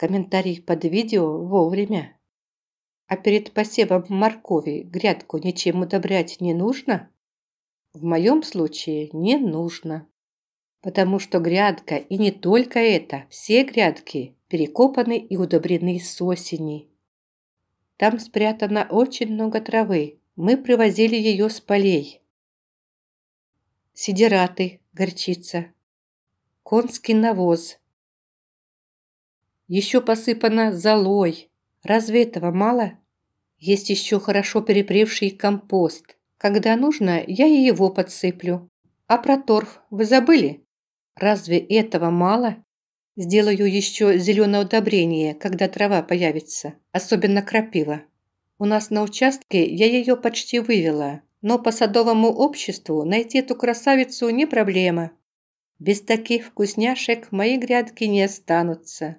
Комментарий под видео вовремя. А перед посевом моркови грядку ничем удобрять не нужно? В моем случае не нужно. Потому что грядка, и не только это, все грядки перекопаны и удобрены с осени. Там спрятано очень много травы. Мы привозили ее с полей. Сидераты, горчица, конский навоз, еще посыпана золой. Разве этого мало? Есть еще хорошо перепревший компост. Когда нужно, я и его подсыплю. А про торф вы забыли? Разве этого мало? Сделаю еще зеленое удобрение, когда трава появится, особенно крапива. У нас на участке я ее почти вывела, но по садовому обществу найти эту красавицу не проблема. Без таких вкусняшек мои грядки не останутся.